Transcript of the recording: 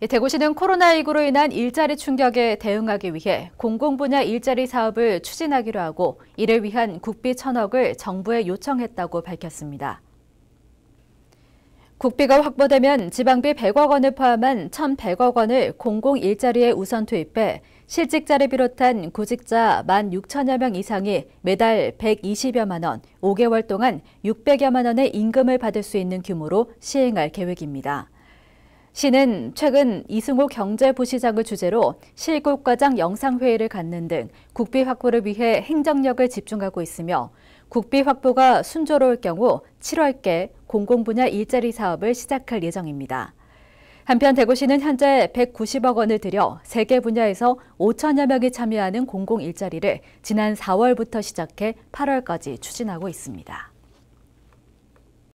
예, 대구시는 코로나19로 인한 일자리 충격에 대응하기 위해 공공분야 일자리 사업을 추진하기로 하고 이를 위한 국비 천억을 정부에 요청했다고 밝혔습니다. 국비가 확보되면 지방비 100억 원을 포함한 1,100억 원을 공공 일자리에 우선 투입해 실직자를 비롯한 구직자 1만 6천여 명 이상이 매달 120여만 원, 5개월 동안 600여만 원의 임금을 받을 수 있는 규모로 시행할 계획입니다. 시는 최근 이승호 경제부시장을 주제로 실국과장 영상회의를 갖는 등 국비 확보를 위해 행정력을 집중하고 있으며 국비 확보가 순조로울 경우 7월께 공공분야 일자리 사업을 시작할 예정입니다. 한편 대구시는 현재 190억 원을 들여 3개 분야에서 5천여 명이 참여하는 공공 일자리를 지난 4월부터 시작해 8월까지 추진하고 있습니다.